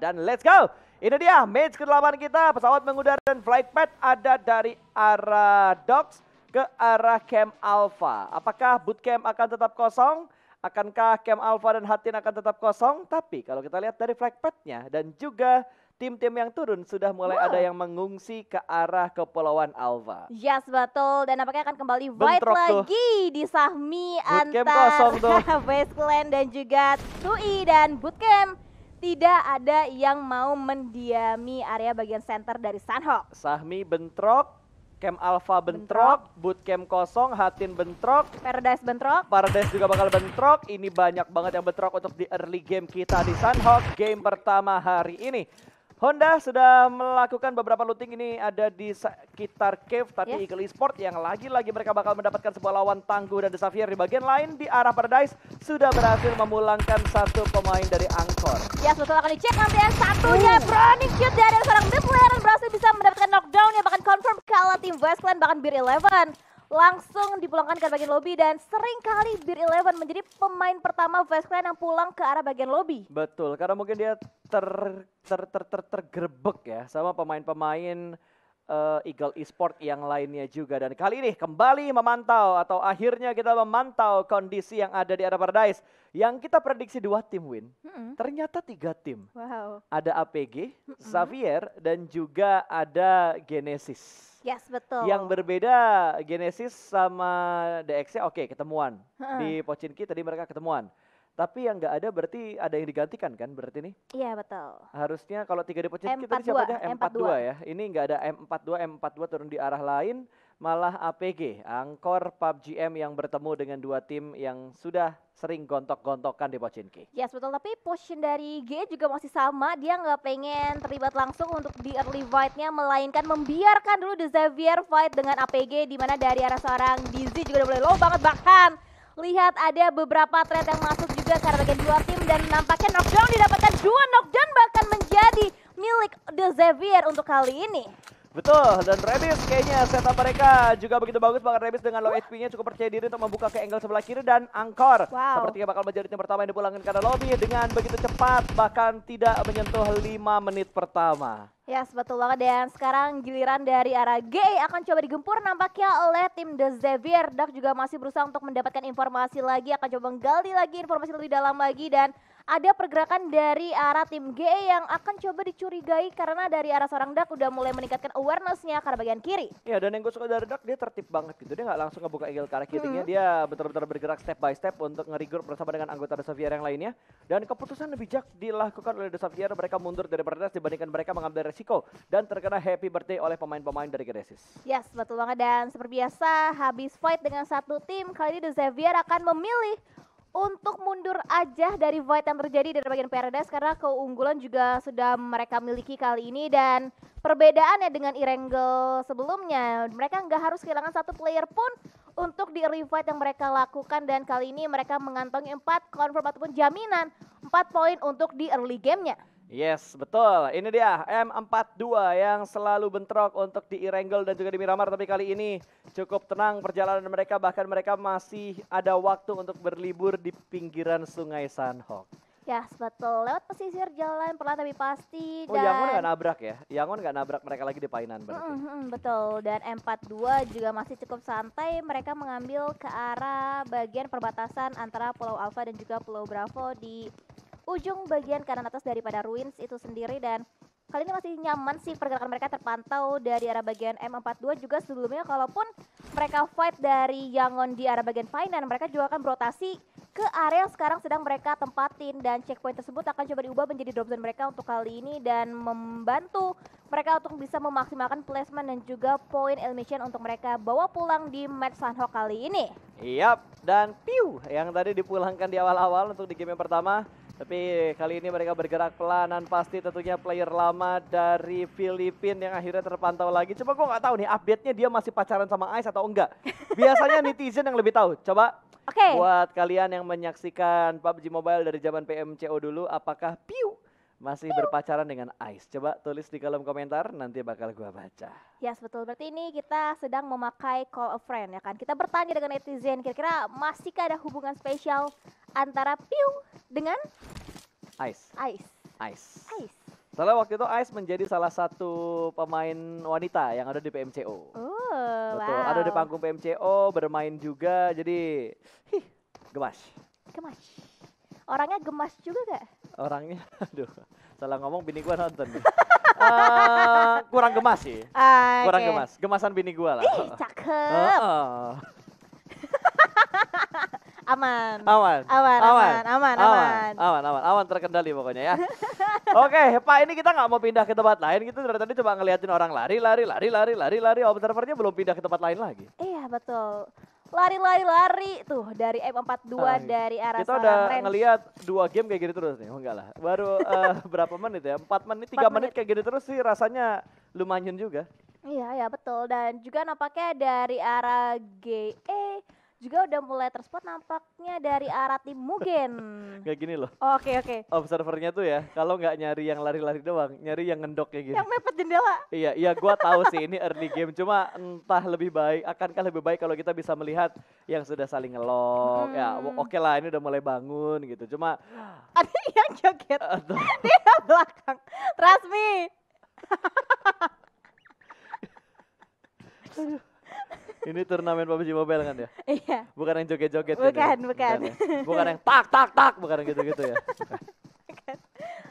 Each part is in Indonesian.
Dan let's go! Ini dia match ke-8 kita. Pesawat mengudara dan flight pad ada dari arah docks ke arah Camp Alpha. Apakah boot camp akan tetap kosong? Akankah Camp Alpha dan Hatin akan tetap kosong? Tapi kalau kita lihat dari flight padnya dan juga tim-tim yang turun sudah mulai wow. ada yang mengungsi ke arah Kepulauan Alva. Yes, betul. Dan apakah akan kembali white lagi tuh. di Sahmi Bootcamp antar Westland dan juga TUI dan boot camp. Tidak ada yang mau mendiami area bagian center dari Sanho. Sahmi bentrok, Camp Alpha bentrok, bentrok, Bootcamp kosong, Hatin bentrok, Paradise bentrok, Paradise juga bakal bentrok. Ini banyak banget yang bentrok untuk di early game kita di Sunhawk game pertama hari ini. Honda sudah melakukan beberapa looting ini ada di sekitar cave tapi yes. Eagle Esport yang lagi-lagi mereka bakal mendapatkan sebuah lawan tangguh dan desafier di bagian lain di arah Paradise sudah berhasil memulangkan satu pemain dari Angkor. Ya, yes, betul akan dicek nanti yang satunya uh. berani cute dari seorang yang berhasil bisa mendapatkan knockdown yang bahkan confirm kalah tim Westland bahkan Beer 11 langsung dipulangkan ke bagian lobby dan sering kali Beer Eleven menjadi pemain pertama West Clan yang pulang ke arah bagian lobby. Betul, karena mungkin dia ter ter ter, ter tergerbek ya sama pemain-pemain uh, Eagle Esport yang lainnya juga. Dan kali ini kembali memantau atau akhirnya kita memantau kondisi yang ada di arah Paradise. Yang kita prediksi dua tim win, hmm. ternyata tiga tim. Wow. Ada APG, hmm. Xavier, dan juga ada Genesis. Yes, betul. Yang berbeda Genesis sama dx oke okay, ketemuan. Hmm. Di Pochinki tadi mereka ketemuan. Tapi yang nggak ada berarti ada yang digantikan kan berarti nih? Iya betul. Harusnya kalau tiga di Pochinki tadi siapa ada M42 ya. Ini nggak ada M42, M42 turun di arah lain malah APG, Angkor PUBG M yang bertemu dengan dua tim yang sudah sering gontok-gontokan di Pochinki. Yes, ya, betul. Tapi position dari G juga masih sama. Dia nggak pengen terlibat langsung untuk di early fight-nya, melainkan membiarkan dulu The Xavier fight dengan APG, di mana dari arah seorang Dizzy juga udah mulai low banget. Bahkan lihat ada beberapa threat yang masuk juga karena bagian dua tim dan nampaknya knockdown didapatkan dua knockdown bahkan menjadi milik The Xavier untuk kali ini. Betul, dan Rebis kayaknya setup mereka juga begitu bagus banget Rebis dengan low HP-nya cukup percaya diri untuk membuka ke angle sebelah kiri dan Angkor. Wow. Sepertinya bakal menjadi tim pertama yang dipulangkan karena lobby dengan begitu cepat bahkan tidak menyentuh 5 menit pertama. Ya, yes, betul banget dan sekarang giliran dari arah G akan coba digempur nampaknya oleh tim The Xavier. Dak juga masih berusaha untuk mendapatkan informasi lagi, akan coba menggali lagi informasi lebih dalam lagi dan ada pergerakan dari arah tim G yang akan coba dicurigai karena dari arah seorang Dak udah mulai meningkatkan awarenessnya karena bagian kiri. Ya dan yang gue suka dari Dak dia tertib banget gitu. Dia nggak langsung ngebuka eagle ke arah kirinya. Hmm. Dia betul-betul bergerak step by step untuk ngerigur bersama dengan anggota The Xavier yang lainnya. Dan keputusan bijak dilakukan oleh The Xavier. Mereka mundur dari Berdas dibandingkan mereka mengambil resiko dan terkena happy birthday oleh pemain-pemain dari Genesis. Yes, betul banget. Dan seperti biasa habis fight dengan satu tim, kali ini The Xavier akan memilih untuk mundur aja dari void yang terjadi dari bagian Paradise karena keunggulan juga sudah mereka miliki kali ini dan perbedaannya dengan Irengel sebelumnya mereka nggak harus kehilangan satu player pun untuk di revive yang mereka lakukan dan kali ini mereka mengantongi empat confirm ataupun jaminan empat poin untuk di early gamenya. Yes, betul. Ini dia M42 yang selalu bentrok untuk di Irengel dan juga di Miramar. Tapi kali ini cukup tenang perjalanan mereka. Bahkan mereka masih ada waktu untuk berlibur di pinggiran sungai Sanhok. Ya, yes, betul. Lewat pesisir jalan perlahan tapi pasti. Dan... Oh, Yangon nggak nabrak ya? Yangon nggak nabrak mereka lagi di Painan berarti. Mm -hmm, betul. Dan M42 juga masih cukup santai. Mereka mengambil ke arah bagian perbatasan antara Pulau Alfa dan juga Pulau Bravo di ujung bagian kanan atas daripada ruins itu sendiri dan kali ini masih nyaman sih pergerakan mereka terpantau dari arah bagian M42 juga sebelumnya kalaupun mereka fight dari Yangon di arah bagian final mereka juga akan berotasi ke area yang sekarang sedang mereka tempatin dan checkpoint tersebut akan coba diubah menjadi drop zone mereka untuk kali ini dan membantu mereka untuk bisa memaksimalkan placement dan juga poin elimination untuk mereka bawa pulang di match Sanho kali ini. Yap, dan piu yang tadi dipulangkan di awal-awal untuk di game yang pertama tapi kali ini mereka bergerak pelan dan pasti tentunya player lama dari Filipina yang akhirnya terpantau lagi. Coba gue nggak tahu nih update-nya dia masih pacaran sama Ais atau enggak. Biasanya netizen yang lebih tahu. Coba okay. buat kalian yang menyaksikan PUBG Mobile dari zaman PMCO dulu apakah piu masih berpacaran dengan Ice Coba tulis di kolom komentar, nanti bakal gua baca. Yes, betul. Berarti ini kita sedang memakai call a friend ya kan? Kita bertanya dengan netizen, kira-kira masihkah ada hubungan spesial antara Piu dengan Ice Ice Ice Ice Soalnya waktu itu Ice menjadi salah satu pemain wanita yang ada di PMCO. Oh, Betul, wow. ada di panggung PMCO, bermain juga, jadi hih, gemas. Gemas. Orangnya gemas juga gak? orangnya aduh salah ngomong bini gua nonton nih. uh, kurang gemas sih. Uh, kurang gemas. Gemasan bini gue lah. Ih, cakep. uh. aman. Aman. Aman, aman, aman, aman, aman, aman, aman, terkendali pokoknya ya. Oke, Pak ini kita nggak mau pindah ke tempat lain, gitu. dari tadi coba ngeliatin orang lari, lari, lari, lari, lari, lari, observernya belum pindah ke tempat lain lagi. Iya betul lari-lari-lari tuh dari M42 ah, iya. dari arah Kita udah range. ngeliat dua game kayak gini gitu terus nih, oh, enggak lah. Baru uh, berapa menit ya? empat menit, tiga menit. menit kayak gini gitu terus sih rasanya lumayan juga. Iya, ya betul. Dan juga nampaknya dari arah GE juga udah mulai terspot nampaknya dari arah tim Mugen. Gak gini loh. Oke oh, oke. Okay, okay. Observernya tuh ya, kalau nggak nyari yang lari-lari doang, nyari yang ngendok kayak gini. Yang mepet jendela. Iya iya, gua tahu sih ini early game. Cuma entah lebih baik, akankah lebih baik kalau kita bisa melihat yang sudah saling ngelok. Ya, hmm. Ya oke okay lah, ini udah mulai bangun gitu. Cuma ada yang joget atau... di belakang. Trust me. Ini turnamen PUBG Mobile kan ya? Iya. Bukan yang joget-joget. Kan ya? Bukan, bukan. Ya? Bukan, yang tak tak tak, bukan yang gitu-gitu ya.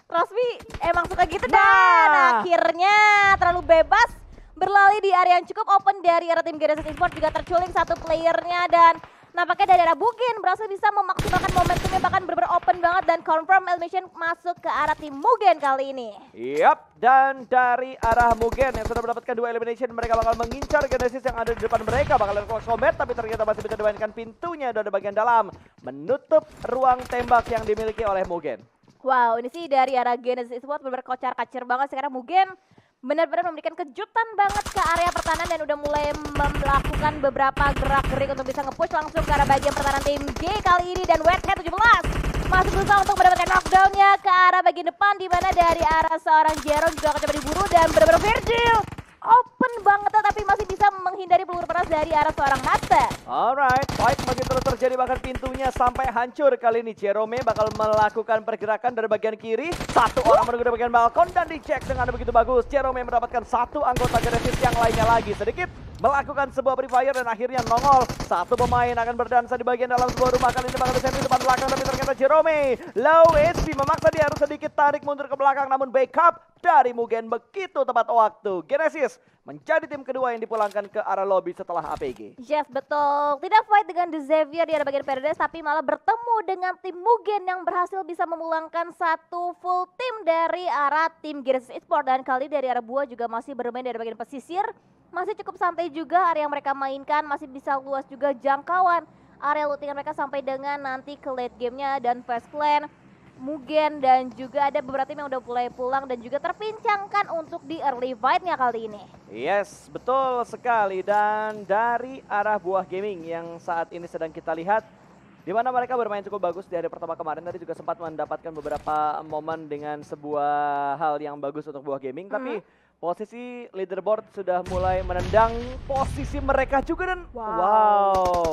Rosmi emang suka gitu nah. dan nah, akhirnya terlalu bebas berlari di area yang cukup open dari area tim Genesis Import juga terculik satu playernya dan Nah pakai dari arah Bugin berhasil bisa memaksimalkan momentumnya bahkan berber open banget dan confirm elimination masuk ke arah tim Mugen kali ini. Yap, dan dari arah Mugen yang sudah mendapatkan dua elimination mereka bakal mengincar Genesis yang ada di depan mereka. Bakal ada combat tapi ternyata masih bisa dimainkan pintunya dari bagian dalam. Menutup ruang tembak yang dimiliki oleh Mugen. Wow, ini sih dari arah Genesis Esports benar-benar kocar kacir banget sekarang Mugen benar-benar memberikan kejutan banget ke area pertahanan dan udah mulai melakukan beberapa gerak-gerik untuk bisa ngepush langsung ke arah bagian pertahanan tim G kali ini dan Wethead 17 masih susah untuk mendapatkan knockdownnya ke arah bagian depan di mana dari arah seorang Jero juga akan coba diburu dan benar-benar Virgil dari peluru peras dari arah seorang Master. Alright, fight makin terus terjadi bahkan pintunya sampai hancur kali ini. Jerome bakal melakukan pergerakan dari bagian kiri. Satu orang menunggu dari bagian balkon dan dicek dengan begitu bagus. Jerome mendapatkan satu anggota Genesis yang lainnya lagi. Sedikit melakukan sebuah free fire dan akhirnya nongol. Satu pemain akan berdansa di bagian dalam sebuah rumah. Kali ini bakal di depan belakang tapi ternyata Jerome. Low HP memaksa dia harus sedikit tarik mundur ke belakang namun backup dari Mugen begitu tepat waktu. Genesis menjadi tim kedua yang dipulangkan ke arah lobby setelah APG. Yes, betul. Tidak fight dengan The Xavier di arah bagian Paradise, tapi malah bertemu dengan tim Mugen yang berhasil bisa memulangkan satu full tim dari arah tim Gears Esport. Dan kali dari arah Buah juga masih bermain dari bagian pesisir. Masih cukup santai juga area yang mereka mainkan, masih bisa luas juga jangkauan area lootingan mereka sampai dengan nanti ke late gamenya dan fast clan Mugen dan juga ada beberapa tim yang udah mulai pulang dan juga terpincangkan untuk di early fight-nya kali ini. Yes, betul sekali dan dari arah buah gaming yang saat ini sedang kita lihat di mana mereka bermain cukup bagus di hari pertama kemarin tadi juga sempat mendapatkan beberapa momen dengan sebuah hal yang bagus untuk buah gaming -hmm. tapi posisi leaderboard sudah mulai menendang posisi mereka juga dan wow, wow.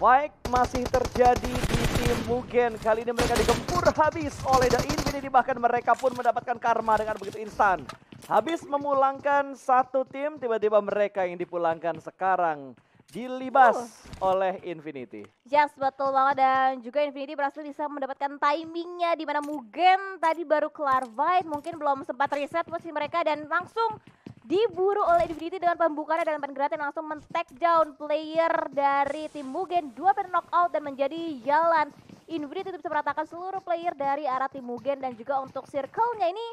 Fight masih terjadi di tim Mugen. Kali ini mereka digempur habis oleh The Infinity. Bahkan mereka pun mendapatkan karma dengan begitu instan. Habis memulangkan satu tim, tiba-tiba mereka yang dipulangkan sekarang dilibas uh. oleh Infinity. Yes, betul banget dan juga Infinity berhasil bisa mendapatkan timingnya di mana Mugen tadi baru kelar fight, mungkin belum sempat reset posisi mereka dan langsung diburu oleh Divinity dengan pembukaan dan gratis langsung men down player dari tim Mugen. Dua pin knockout dan menjadi jalan Infinity bisa meratakan seluruh player dari arah tim Mugen dan juga untuk circle-nya ini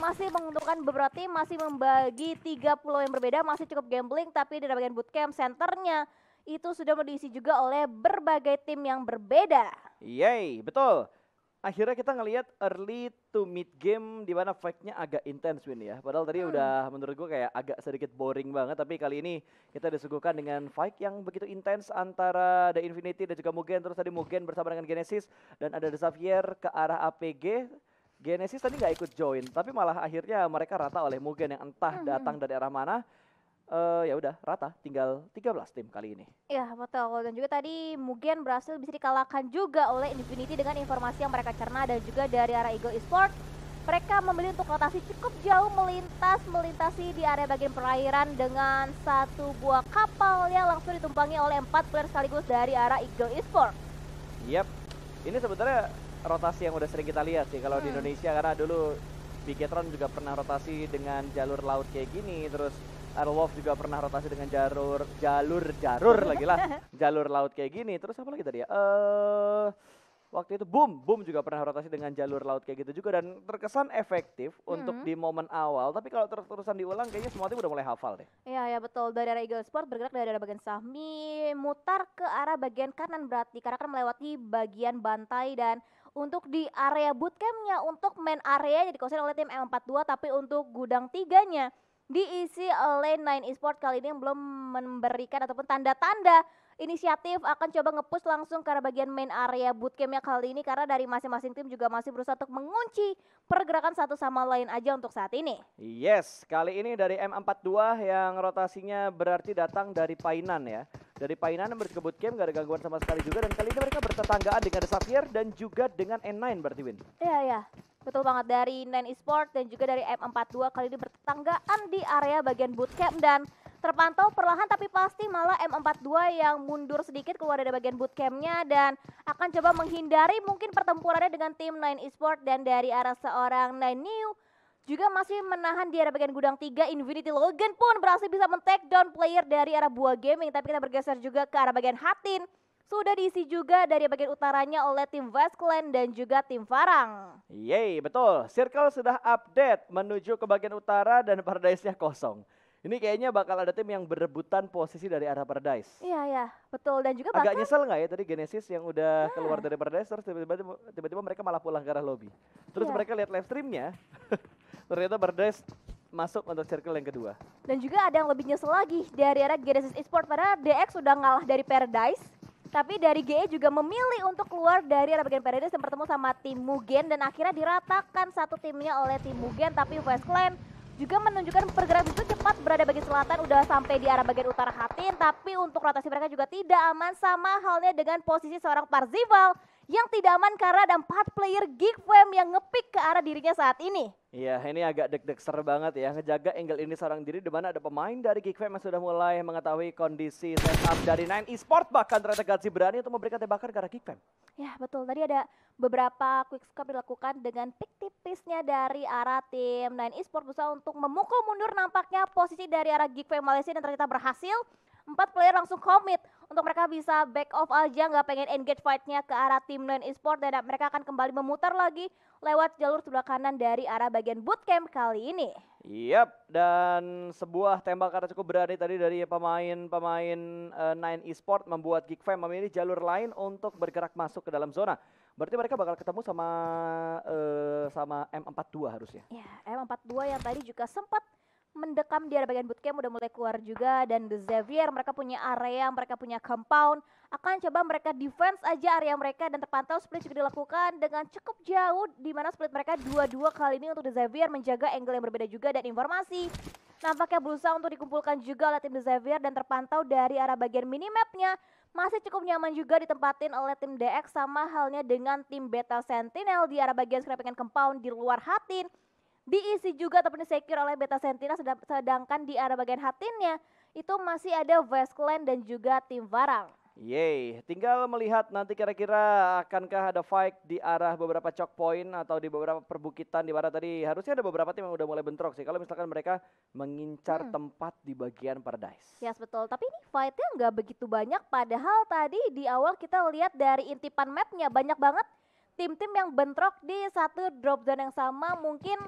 masih menguntungkan beberapa tim, masih membagi tiga pulau yang berbeda, masih cukup gambling tapi di bagian bootcamp centernya itu sudah diisi juga oleh berbagai tim yang berbeda. Yeay, betul akhirnya kita ngelihat early to mid game di mana fight-nya agak intens win ya. Padahal tadi hmm. udah menurut gue kayak agak sedikit boring banget tapi kali ini kita disuguhkan dengan fight yang begitu intens antara The Infinity dan juga Mugen terus tadi Mugen bersama dengan Genesis dan ada The Xavier ke arah APG Genesis tadi nggak ikut join, tapi malah akhirnya mereka rata oleh Mugen yang entah hmm. datang dari arah mana uh, ya udah rata tinggal 13 tim kali ini. Iya betul dan juga tadi mungkin berhasil bisa dikalahkan juga oleh Infinity dengan informasi yang mereka cerna dan juga dari arah Eagle Esports mereka memilih untuk rotasi cukup jauh melintas melintasi di area bagian perairan dengan satu buah kapal yang langsung ditumpangi oleh empat player sekaligus dari arah Eagle Esports. Yap, ini sebenarnya rotasi yang udah sering kita lihat sih kalau hmm. di Indonesia karena dulu Bigetron juga pernah rotasi dengan jalur laut kayak gini terus Wolf juga pernah rotasi dengan jalur jalur jalur lagi lah jalur laut kayak gini terus apa lagi tadi ya uh, waktu itu boom boom juga pernah rotasi dengan jalur laut kayak gitu juga dan terkesan efektif hmm. untuk di momen awal tapi kalau terus-terusan diulang kayaknya semua tim udah mulai hafal deh iya ya betul dari arah Eagle Sport bergerak dari arah bagian Sahmi mutar ke arah bagian kanan berarti karena kan melewati bagian bantai dan untuk di area bootcampnya untuk main area jadi dikuasain oleh tim L42 tapi untuk gudang tiganya diisi oleh Nine Esports kali ini yang belum memberikan ataupun tanda-tanda inisiatif akan coba ngepush langsung ke bagian main area bootcampnya kali ini karena dari masing-masing tim juga masih berusaha untuk mengunci pergerakan satu sama lain aja untuk saat ini. Yes, kali ini dari M42 yang rotasinya berarti datang dari Painan ya. Dari Painan berarti ke bootcamp gak ada gangguan sama sekali juga dan kali ini mereka bertetanggaan dengan Xavier dan juga dengan N9 berarti Win. Iya, iya. Betul banget dari Nine Sport dan juga dari M42 kali ini bertetanggaan di area bagian bootcamp dan terpantau perlahan tapi pasti malah M42 yang mundur sedikit keluar dari bagian bootcampnya dan akan coba menghindari mungkin pertempurannya dengan tim Nine Esports dan dari arah seorang Nine New juga masih menahan di arah bagian gudang 3 Infinity Logan pun berhasil bisa men down player dari arah Buah Gaming tapi kita bergeser juga ke arah bagian Hatin sudah diisi juga dari bagian utaranya oleh tim Westland dan juga tim Farang. Yeay, betul. Circle sudah update menuju ke bagian utara dan Paradise-nya kosong. Ini kayaknya bakal ada tim yang berebutan posisi dari arah Paradise. Iya, iya. Betul. Dan juga bahkan... Agak nyesel nggak ya tadi Genesis yang udah iya. keluar dari Paradise terus tiba-tiba mereka malah pulang ke arah lobby. Terus yeah. mereka lihat live streamnya, ternyata Paradise masuk untuk circle yang kedua. Dan juga ada yang lebih nyesel lagi dari arah Genesis Esports karena DX sudah ngalah dari Paradise. Tapi dari GE juga memilih untuk keluar dari arah bagian Paradise dan bertemu sama tim Mugen dan akhirnya diratakan satu timnya oleh tim Mugen tapi West Clan juga menunjukkan pergerakan itu cepat berada bagian selatan udah sampai di arah bagian utara Hatin tapi untuk rotasi mereka juga tidak aman sama halnya dengan posisi seorang Parzival yang tidak aman karena ada empat player Geek Fam yang ngepick ke arah dirinya saat ini. Iya, ini agak deg-deg ser banget ya. Ngejaga angle ini seorang diri di mana ada pemain dari Geek Fam yang sudah mulai mengetahui kondisi setup dari Nine Esports Bahkan ternyata Gatsi berani untuk memberikan tembakan ke arah Geek Fam. Ya, betul. Tadi ada beberapa quick scope dilakukan dengan pick tipisnya dari arah tim Nine Esports berusaha untuk memukul mundur nampaknya posisi dari arah Geek Fam Malaysia dan ternyata berhasil empat player langsung komit untuk mereka bisa back off aja nggak pengen engage fightnya ke arah tim non e-sport dan mereka akan kembali memutar lagi lewat jalur sebelah kanan dari arah bagian bootcamp kali ini. Yap, dan sebuah tembakan cukup berani tadi dari pemain-pemain uh, Nine Esports membuat Geekfam memilih jalur lain untuk bergerak masuk ke dalam zona. Berarti mereka bakal ketemu sama uh, sama M42 harusnya. Ya, M42 yang tadi juga sempat mendekam di area bagian bootcamp udah mulai keluar juga dan The Xavier mereka punya area, mereka punya compound akan coba mereka defense aja area mereka dan terpantau split juga dilakukan dengan cukup jauh di mana split mereka dua-dua kali ini untuk The Xavier menjaga angle yang berbeda juga dan informasi nampaknya berusaha untuk dikumpulkan juga oleh tim The Xavier dan terpantau dari arah bagian minimapnya masih cukup nyaman juga ditempatin oleh tim DX sama halnya dengan tim Beta Sentinel di arah bagian scrapping compound di luar Hatin diisi juga ataupun secure oleh beta sentinel sedangkan di arah bagian hatinya itu masih ada Vesclan dan juga tim Varang. Yeay, tinggal melihat nanti kira-kira akankah ada fight di arah beberapa chalk point atau di beberapa perbukitan di mana tadi harusnya ada beberapa tim yang udah mulai bentrok sih kalau misalkan mereka mengincar hmm. tempat di bagian paradise. Yes betul, tapi ini fightnya nggak begitu banyak padahal tadi di awal kita lihat dari intipan mapnya banyak banget tim-tim yang bentrok di satu drop zone yang sama mungkin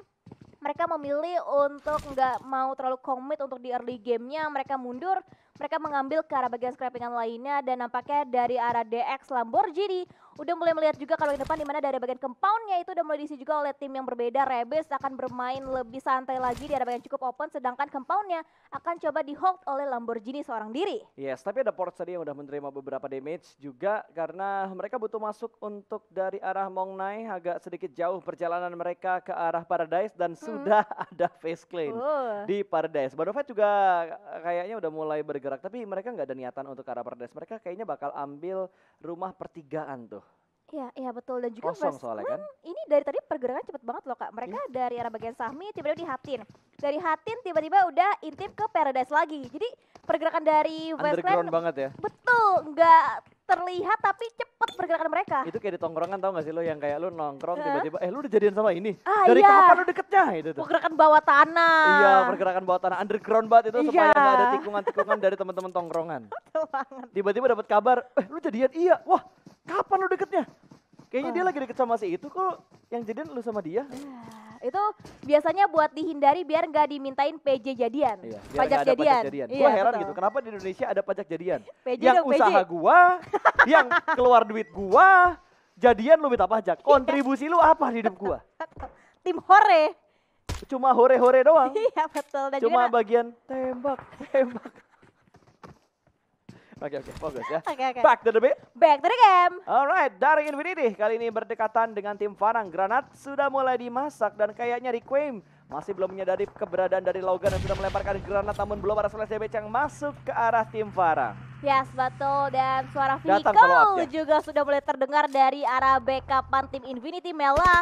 mereka memilih untuk nggak mau terlalu komit untuk di early gamenya mereka mundur mereka mengambil ke arah bagian scrappingan lainnya dan nampaknya dari arah DX Lamborghini udah mulai melihat juga kalau di depan dimana dari bagian compoundnya itu udah mulai diisi juga oleh tim yang berbeda Rebes akan bermain lebih santai lagi di arah bagian cukup open sedangkan compoundnya akan coba di hold oleh Lamborghini seorang diri yes tapi ada Porsche tadi yang udah menerima beberapa damage juga karena mereka butuh masuk untuk dari arah Mongnai agak sedikit jauh perjalanan mereka ke arah Paradise dan hmm. sudah ada face clean uh. di Paradise Banovat juga kayaknya udah mulai bergerak bergerak tapi mereka nggak ada niatan untuk arah perdes mereka kayaknya bakal ambil rumah pertigaan tuh Iya, iya betul dan juga Kosong soalnya kan? ini dari tadi pergerakan cepet banget loh kak. Mereka ya. dari arah bagian Sahmi tiba-tiba di Hatin, dari Hatin tiba-tiba udah intip ke Paradise lagi. Jadi pergerakan dari Westland banget ya. Betul, nggak terlihat tapi cepet pergerakan mereka. Itu kayak di tongkrongan tau gak sih lo yang kayak lo nongkrong tiba-tiba eh lo udah jadian sama ini. Ah, Dari iya. kapan lo deketnya itu tuh. Pergerakan bawah tanah. Iya, pergerakan bawah tanah underground banget itu iya. supaya gak ada tikungan-tikungan dari teman-teman tongkrongan. Tiba-tiba dapat kabar, "Eh, lu jadian?" Iya. Wah, kapan lo deketnya? Kayaknya dia lagi deket sama si itu kok yang jadian lu sama dia. Iya. Itu biasanya buat dihindari biar nggak dimintain PJ jadian. Iya, pajak, jadian. pajak jadian. Iya, gua heran betul. gitu, kenapa di Indonesia ada pajak jadian? PJ yang dong, usaha PJ. gua, yang keluar duit gua, jadian lu minta pajak. Iya. Kontribusi lu apa di hidup gua? Tim hore. Cuma hore-hore doang. Iya, betul. Dan Cuma bagian tembak, tembak. Oke oke fokus ya. Okay, okay. Back to the beat. Back to the game. Alright dari Infinity kali ini berdekatan dengan tim Farang. Granat sudah mulai dimasak dan kayaknya Requiem masih belum menyadari keberadaan dari Logan yang sudah melemparkan granat namun belum ada selesai damage yang masuk ke arah tim Farang. Yes, betul. Dan suara vehicle juga sudah mulai terdengar dari arah backupan tim Infinity Mela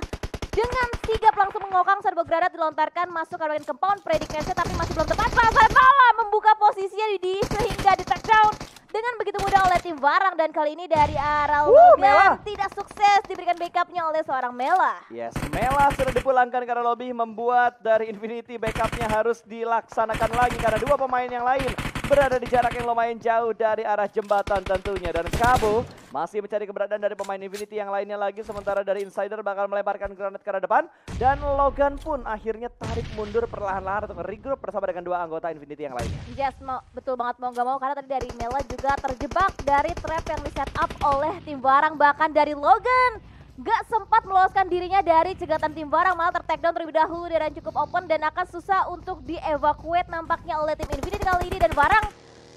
dengan sigap langsung mengokang serbu granat dilontarkan masuk ke bagian compound predikasi tapi masih belum tepat. Pasar malah membuka posisinya di sehingga di takedown dengan begitu mudah oleh tim Warang dan kali ini dari arah uh, Mela tidak sukses diberikan backupnya oleh seorang Mela. Yes, Mela sudah dipulangkan karena lebih membuat dari Infinity backupnya harus dilaksanakan lagi karena dua pemain yang lain berada di jarak yang lumayan jauh dari arah jembatan tentunya. Dan Kabu masih mencari keberadaan dari pemain Infinity yang lainnya lagi. Sementara dari Insider bakal melemparkan granat ke arah depan. Dan Logan pun akhirnya tarik mundur perlahan-lahan untuk regroup bersama dengan dua anggota Infinity yang lainnya. Yes, mau, betul banget mau nggak mau. Karena tadi dari Mela juga terjebak dari trap yang di set up oleh tim Barang. Bahkan dari Logan gak sempat meloloskan dirinya dari cegatan tim barang malah tertekan terlebih dahulu dan cukup open dan akan susah untuk dievakuate nampaknya oleh tim Infinity kali ini dan barang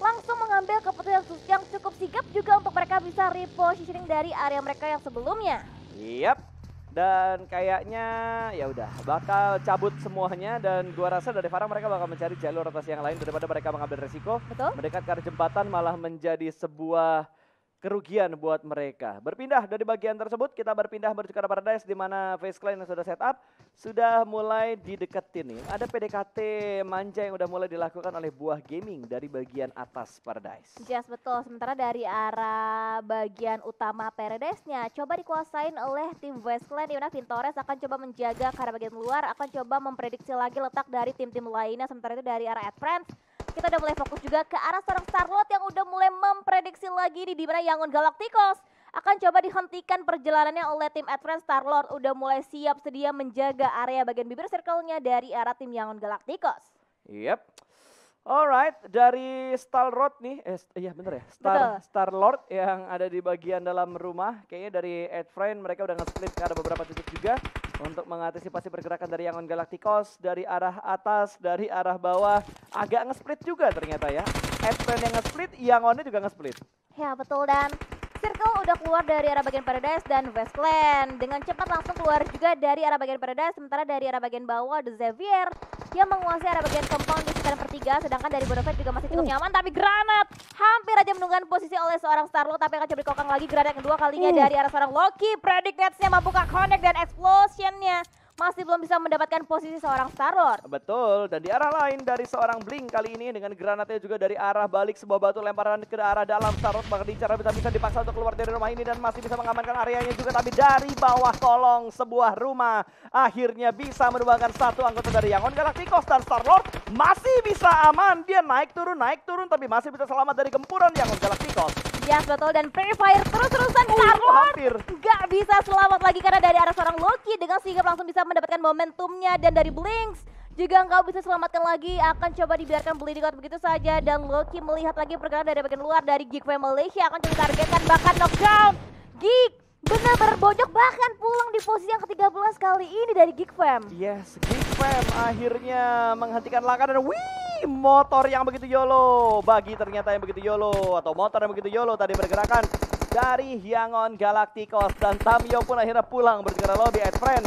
langsung mengambil keputusan yang cukup sigap juga untuk mereka bisa repositioning dari area mereka yang sebelumnya. Yap. Dan kayaknya ya udah bakal cabut semuanya dan gua rasa dari Farang mereka bakal mencari jalur atas yang lain daripada mereka mengambil resiko. Betul. Mendekat ke arah jembatan malah menjadi sebuah kerugian buat mereka. Berpindah dari bagian tersebut, kita berpindah menuju ke Paradise di mana face clan yang sudah setup sudah mulai dideketin nih. Ada PDKT manja yang udah mulai dilakukan oleh buah gaming dari bagian atas Paradise. Yes, betul. Sementara dari arah bagian utama Paradise-nya coba dikuasain oleh tim West Clan. Yuna Vintores akan coba menjaga karena bagian luar, akan coba memprediksi lagi letak dari tim-tim lainnya. Sementara itu dari arah Advance kita udah mulai fokus juga ke arah seorang Charlotte yang udah mulai memprediksi lagi di dimana Yangon Galacticos akan coba dihentikan perjalanannya oleh tim Advance Starlord udah mulai siap sedia menjaga area bagian bibir circle-nya dari arah tim Yangon Galacticos. Yep. Alright, dari Starlord nih, eh iya bener ya, Star, Betul. Starlord yang ada di bagian dalam rumah, kayaknya dari Friend mereka udah nge-split, ada beberapa titik juga untuk mengantisipasi pergerakan dari Yangon Galacticos dari arah atas, dari arah bawah. Agak nge-split juga ternyata ya. Expand yang nge-split, Yangonnya juga nge-split. Ya betul dan Circle udah keluar dari arah bagian Paradise dan Westland. Dengan cepat langsung keluar juga dari arah bagian Paradise. Sementara dari arah bagian bawah ada Xavier yang menguasai arah bagian compound di sekitar pertiga. Sedangkan dari Bonafet juga masih cukup uh. nyaman. Tapi Granat hampir aja menunggang posisi oleh seorang Starlo. Tapi akan coba dikokang lagi Granat kedua kalinya uh. dari arah seorang Loki. Predict nya mampu connect dan explosionnya masih belum bisa mendapatkan posisi seorang Star-Lord. Betul, dan di arah lain dari seorang Blink kali ini dengan granatnya juga dari arah balik sebuah batu lemparan ke arah dalam. Star-Lord Maka dicara bisa-bisa dipaksa untuk keluar dari rumah ini dan masih bisa mengamankan areanya juga. Tapi dari bawah kolong sebuah rumah akhirnya bisa menumbangkan satu anggota dari Yangon Galacticos dan Star-Lord masih bisa aman. Dia naik turun, naik turun tapi masih bisa selamat dari gempuran Yangon Galacticos. Yes, betul. Dan Free Fire terus-terusan Star-Lord nggak bisa selamat lagi karena dari arah seorang Loki dengan sigap langsung bisa mendapatkan momentumnya dan dari Blinks juga engkau bisa selamatkan lagi akan coba dibiarkan beli di begitu saja dan Loki melihat lagi pergerakan dari bagian luar dari Geek Family Malaysia akan coba targetkan bahkan knockdown Geek benar berbojok bahkan pulang di posisi yang ke-13 kali ini dari Geek Fam. Yes, Geek Fam akhirnya menghentikan langkah dan wih motor yang begitu yolo. Bagi ternyata yang begitu yolo atau motor yang begitu yolo tadi pergerakan dari Hyangon Galacticos dan Tamio pun akhirnya pulang bergerak lobby at friend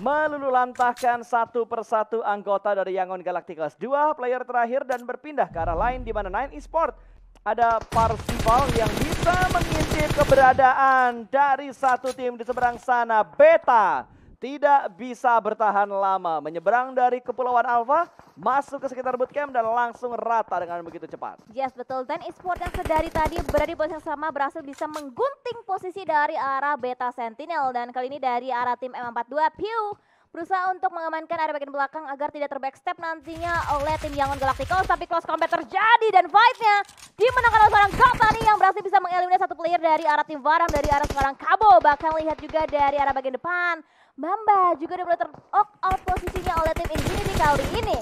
melululantahkan satu persatu anggota dari Yangon Galacticals. Dua player terakhir dan berpindah ke arah lain di mana Nine Esport ada Parsifal yang bisa mengintip keberadaan dari satu tim di seberang sana, Beta tidak bisa bertahan lama. Menyeberang dari Kepulauan Alfa, masuk ke sekitar bootcamp dan langsung rata dengan begitu cepat. Yes, betul. Dan eSport yang sedari tadi berada di posisi yang sama berhasil bisa menggunting posisi dari arah Beta Sentinel. Dan kali ini dari arah tim M42, Pew berusaha untuk mengamankan area bagian belakang agar tidak terbackstep nantinya oleh tim Yangon Galacticals tapi close combat terjadi dan fightnya dimenangkan oleh seorang company yang berhasil bisa mengeliminasi satu player dari arah tim Varam dari arah seorang Kabo bahkan lihat juga dari arah bagian depan Bamba juga udah mulai ter out posisinya oleh tim Infinity kali ini.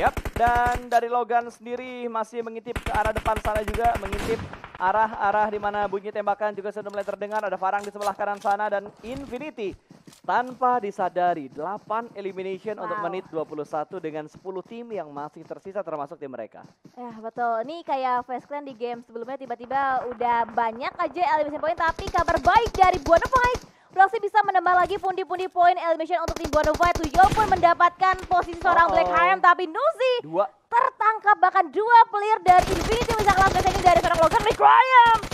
Yap, dan dari Logan sendiri masih mengintip ke arah depan sana juga, mengintip arah-arah di mana bunyi tembakan juga sudah mulai terdengar. Ada Farang di sebelah kanan sana dan Infinity tanpa disadari 8 elimination wow. untuk menit 21 dengan 10 tim yang masih tersisa termasuk tim mereka. Ya betul, ini kayak Face Clan di game sebelumnya tiba-tiba udah banyak aja elimination point tapi kabar baik dari Buana Fight Proxy bisa menambah lagi pundi-pundi poin elimination untuk tim Bonafide. Tuyo pun mendapatkan posisi seorang oh. Black Harem tapi Nuzi dua. tertangkap bahkan dua player dari Infinity bisa Kelas ini dari seorang Logan McGriam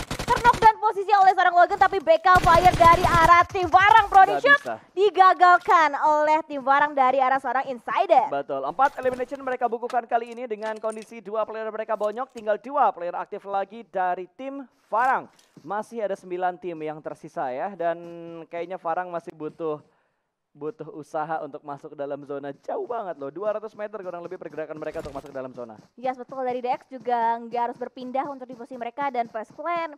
dan posisi oleh seorang Logan tapi bk fire dari arah tim Warang Production digagalkan oleh tim Warang dari arah seorang insider. Betul, empat elimination mereka bukukan kali ini dengan kondisi dua player mereka bonyok, tinggal dua player aktif lagi dari tim Varang. Masih ada sembilan tim yang tersisa ya dan kayaknya Varang masih butuh butuh usaha untuk masuk dalam zona jauh banget loh 200 meter kurang lebih pergerakan mereka untuk masuk dalam zona. Yes betul dari DX juga nggak harus berpindah untuk di posisi mereka dan first plan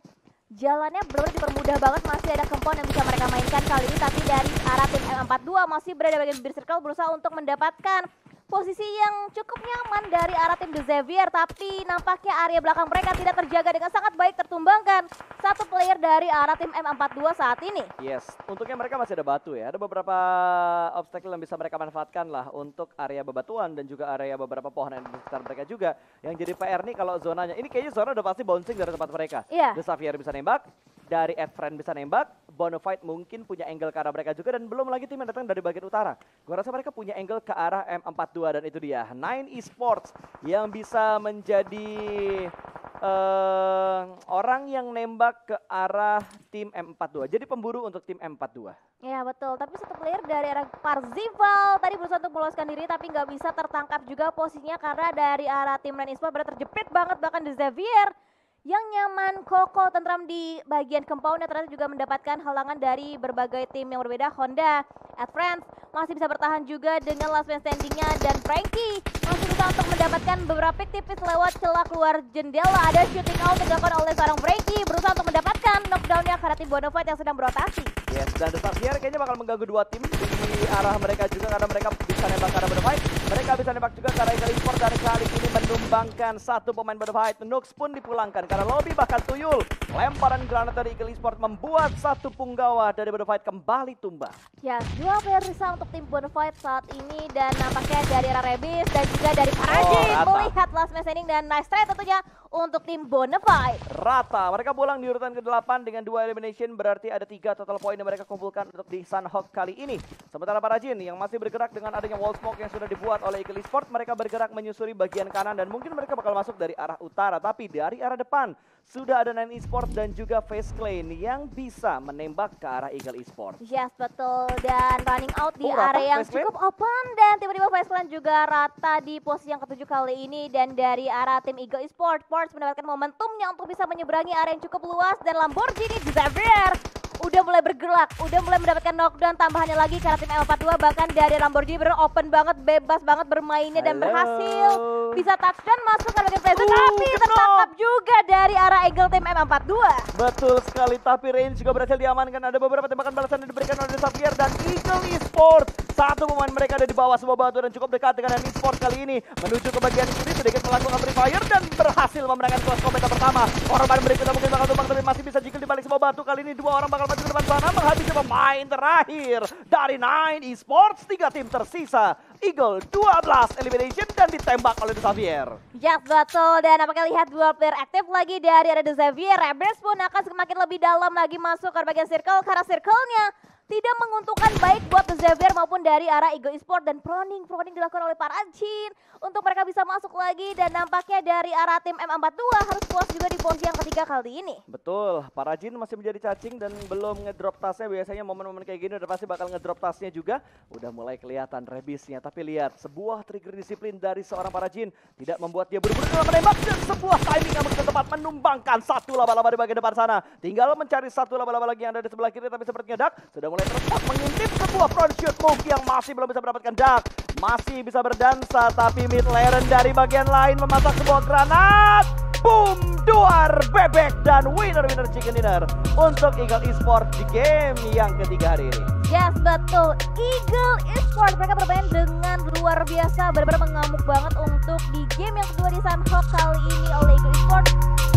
jalannya berarti dipermudah banget masih ada kempon yang bisa mereka mainkan kali ini tapi dari arah tim M42 masih berada bagian bibir circle berusaha untuk mendapatkan posisi yang cukup nyaman dari arah tim The Xavier tapi nampaknya area belakang mereka tidak terjaga dengan sangat baik tertumbangkan satu player dari arah tim M42 saat ini. Yes, untungnya mereka masih ada batu ya. Ada beberapa obstacle yang bisa mereka manfaatkan lah untuk area bebatuan dan juga area beberapa pohon yang di mereka juga. Yang jadi PR nih kalau zonanya, ini kayaknya zona udah pasti bouncing dari tempat mereka. Iya. Yeah. The Xavier bisa nembak, dari Ed bisa nembak, Bonafide mungkin punya angle ke arah mereka juga dan belum lagi tim yang datang dari bagian utara. Gue rasa mereka punya angle ke arah M42 dan itu dia Nine Esports yang bisa menjadi uh, orang yang nembak ke arah tim M42. Jadi pemburu untuk tim M42. Ya betul, tapi satu player dari arah Parzival tadi berusaha untuk meloloskan diri tapi nggak bisa tertangkap juga posisinya karena dari arah tim Nine Esports berada terjepit banget bahkan di Xavier yang nyaman, kokoh, tentram di bagian compound ternyata juga mendapatkan halangan dari berbagai tim yang berbeda. Honda, at France masih bisa bertahan juga dengan last man standingnya dan Frankie masih bisa untuk mendapatkan beberapa tipis lewat celah keluar jendela. Ada shooting out dilakukan oleh seorang Frankie berusaha untuk mendapatkan Kemudian knockdownnya tim Bonafide yang sedang berotasi. Yes, dan tetap biar kayaknya bakal mengganggu dua tim di arah mereka juga karena mereka bisa nembak karena Bonafide. Mereka bisa nembak juga karena Eagle Sport dan kali ini menumbangkan satu pemain Bonafide. Nooks pun dipulangkan karena lobby bahkan tuyul. Lemparan granat dari Eagle Sport membuat satu punggawa dari Bonafide kembali tumbang. Yes, ya, dua player risa untuk tim Bonafide saat ini dan nampaknya dari Rarebis dan juga dari Parajin oh, melihat last man standing dan nice try tentunya untuk tim Bonafide. Rata, mereka pulang di urutan ke-8 dengan dua elimination berarti ada tiga total poin yang mereka kumpulkan untuk di Sunhawk kali ini. Sementara para Jin yang masih bergerak dengan adanya wall smoke yang sudah dibuat oleh Eagle Sport, mereka bergerak menyusuri bagian kanan dan mungkin mereka bakal masuk dari arah utara. Tapi dari arah depan sudah ada Nine Esport dan juga Face Clan yang bisa menembak ke arah Eagle Esport. Yes, betul. Dan running out di oh, area yang cukup open dan tiba-tiba Face Clan juga rata di posisi yang ketujuh kali ini dan dari arah tim Eagle Esport Awards mendapatkan momentumnya untuk bisa menyeberangi area yang cukup luas dan Lamborghini Xavier udah mulai bergerak, udah mulai mendapatkan knockdown tambahannya lagi karena tim L42 bahkan dari Lamborghini bener open banget, bebas banget bermainnya dan berhasil bisa touchdown masuk ke bagian uh, tapi tertangkap juga dari arah Eagle tim M42. Betul sekali, tapi range juga berhasil diamankan. Ada beberapa tembakan balasan yang diberikan oleh Xavier dan Eagle Esports satu pemain mereka ada di bawah sebuah batu dan cukup dekat dengan Enemy Sport kali ini. Menuju ke bagian kiri sedikit melakukan free fire dan berhasil memenangkan kelas kometa pertama. Korban berikutnya mungkin bakal tumbang tapi masih bisa jikil di balik sebuah batu. Kali ini dua orang bakal maju ke depan sana menghabisi pemain terakhir dari Nine Esports. Tiga tim tersisa. Eagle 12 elimination dan ditembak oleh Xavier. Yes, betul. Dan apakah lihat dua player aktif lagi dari ada Xavier. Rebels pun akan semakin lebih dalam lagi masuk ke bagian circle karena circle-nya tidak menguntungkan baik buat Xavier maupun dari arah Eagle Sport dan proning proning dilakukan oleh para Jin untuk mereka bisa masuk lagi dan nampaknya dari arah tim M42 harus puas juga di posisi yang ketiga kali ini. Betul, para Jin masih menjadi cacing dan belum ngedrop tasnya biasanya momen-momen kayak gini udah pasti bakal ngedrop tasnya juga. Udah mulai kelihatan rebisnya tapi tapi lihat, sebuah trigger disiplin dari seorang para jin tidak membuat dia berburu dalam menembak dan sebuah timing yang begitu tepat menumbangkan satu laba-laba di bagian depan sana. Tinggal mencari satu laba-laba lagi yang ada di sebelah kiri tapi sepertinya Dark sudah mulai tersesat mengintip sebuah front shoot move yang masih belum bisa mendapatkan dark Masih bisa berdansa tapi mid dari bagian lain memasak sebuah granat. Boom, Duar, Bebek, dan Winner Winner Chicken Dinner untuk Eagle Esports di game yang ketiga hari ini. Yes, betul. Eagle Esports mereka bermain dengan luar biasa, benar-benar mengamuk banget untuk di game yang kedua di Sunhawk kali ini oleh Eagle Esports.